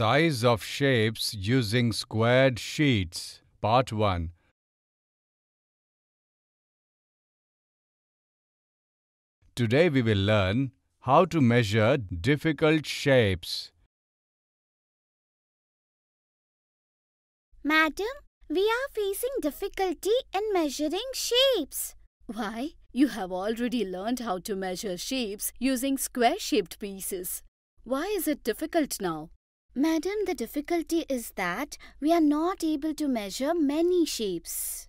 Size of shapes using squared sheets. Part 1. Today we will learn how to measure difficult shapes. Madam, we are facing difficulty in measuring shapes. Why? You have already learned how to measure shapes using square-shaped pieces. Why is it difficult now? Madam, the difficulty is that we are not able to measure many shapes.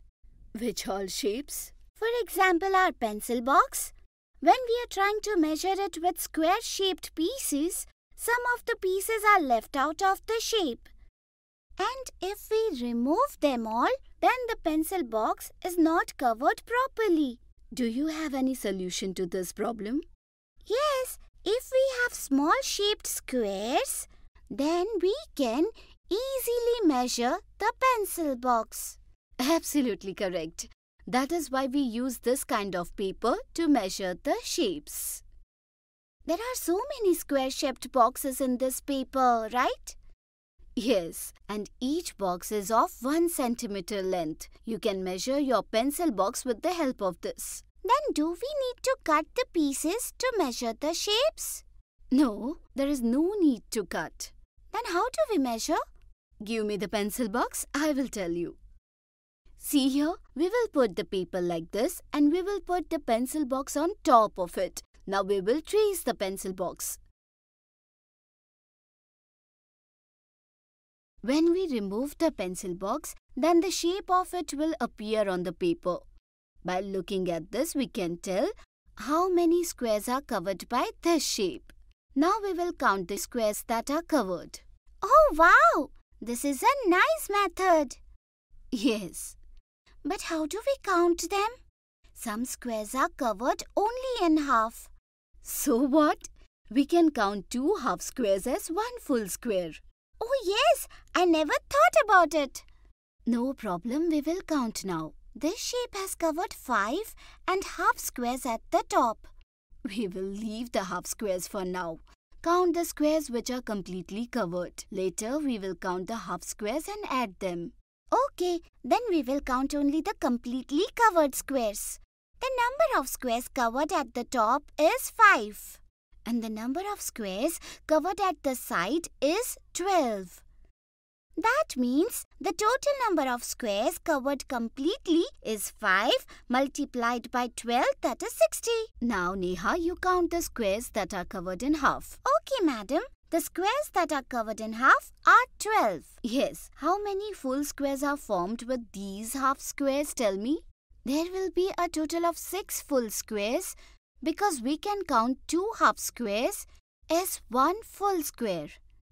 Which all shapes? For example, our pencil box. When we are trying to measure it with square-shaped pieces, some of the pieces are left out of the shape. And if we remove them all, then the pencil box is not covered properly. Do you have any solution to this problem? Yes, if we have small shaped squares, then we can easily measure the pencil box. Absolutely correct. That is why we use this kind of paper to measure the shapes. There are so many square-shaped boxes in this paper, right? Yes, and each box is of 1 centimeter length. You can measure your pencil box with the help of this. Then do we need to cut the pieces to measure the shapes? No, there is no need to cut. And how do we measure? Give me the pencil box, I will tell you. See here, we will put the paper like this and we will put the pencil box on top of it. Now we will trace the pencil box. When we remove the pencil box, then the shape of it will appear on the paper. By looking at this, we can tell how many squares are covered by this shape. Now we will count the squares that are covered wow! This is a nice method. Yes. But how do we count them? Some squares are covered only in half. So what? We can count two half squares as one full square. Oh yes, I never thought about it. No problem, we will count now. This shape has covered five and half squares at the top. We will leave the half squares for now. Count the squares which are completely covered. Later, we will count the half squares and add them. Okay, then we will count only the completely covered squares. The number of squares covered at the top is 5. And the number of squares covered at the side is 12. That means the total number of squares covered completely is 5 multiplied by 12 that is 60. Now Neha, you count the squares that are covered in half. Okay madam, the squares that are covered in half are 12. Yes, how many full squares are formed with these half squares tell me? There will be a total of 6 full squares because we can count 2 half squares as 1 full square.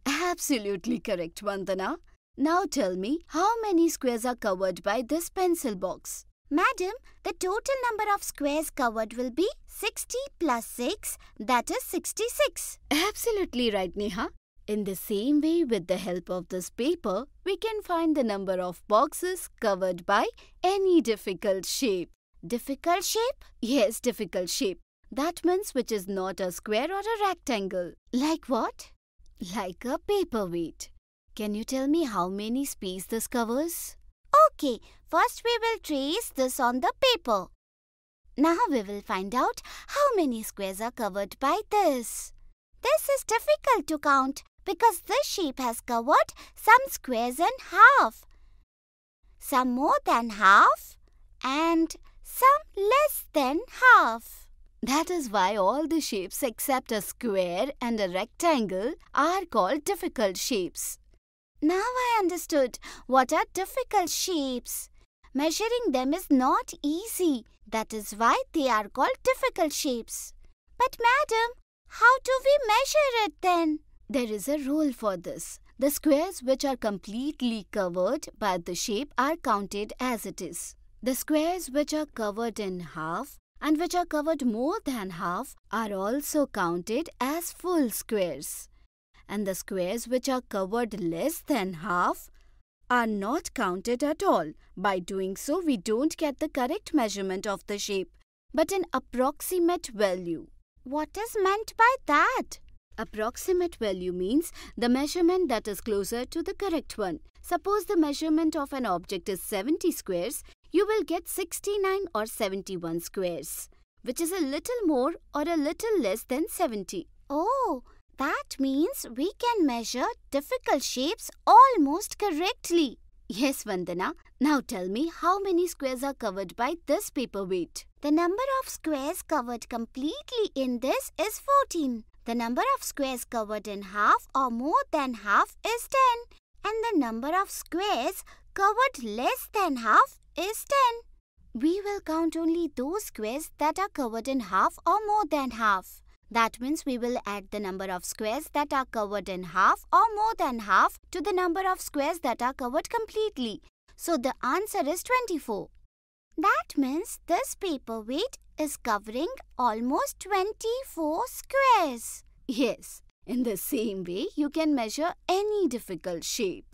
Absolutely correct, Vandana. Now tell me, how many squares are covered by this pencil box? Madam, the total number of squares covered will be 60 plus 6, that is 66. Absolutely right, Neha. In the same way, with the help of this paper, we can find the number of boxes covered by any difficult shape. Difficult shape? Yes, difficult shape. That means which is not a square or a rectangle. Like what? Like a paperweight. Can you tell me how many space this covers? Okay, first we will trace this on the paper. Now we will find out how many squares are covered by this. This is difficult to count because this shape has covered some squares in half, some more than half and some less than half. That is why all the shapes except a square and a rectangle are called difficult shapes. Now I understood what are difficult shapes. Measuring them is not easy. That is why they are called difficult shapes. But madam, how do we measure it then? There is a rule for this. The squares which are completely covered by the shape are counted as it is. The squares which are covered in half and which are covered more than half are also counted as full squares and the squares which are covered less than half are not counted at all. By doing so, we don't get the correct measurement of the shape, but an approximate value. What is meant by that? Approximate value means the measurement that is closer to the correct one. Suppose the measurement of an object is 70 squares, you will get 69 or 71 squares, which is a little more or a little less than 70. Oh, that means we can measure difficult shapes almost correctly. Yes, Vandana. Now tell me how many squares are covered by this paperweight. The number of squares covered completely in this is 14. The number of squares covered in half or more than half is 10. And the number of squares covered less than half is 10. We will count only those squares that are covered in half or more than half. That means we will add the number of squares that are covered in half or more than half to the number of squares that are covered completely. So the answer is 24. That means this paperweight is covering almost 24 squares. Yes, in the same way you can measure any difficult shape.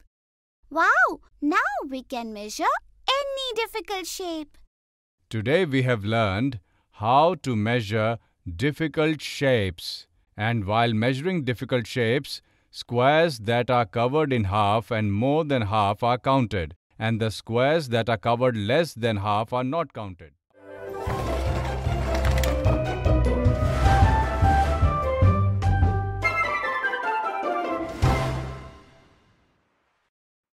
Wow, now we can measure any difficult shape. Today we have learned how to measure difficult shapes. And while measuring difficult shapes, squares that are covered in half and more than half are counted, and the squares that are covered less than half are not counted.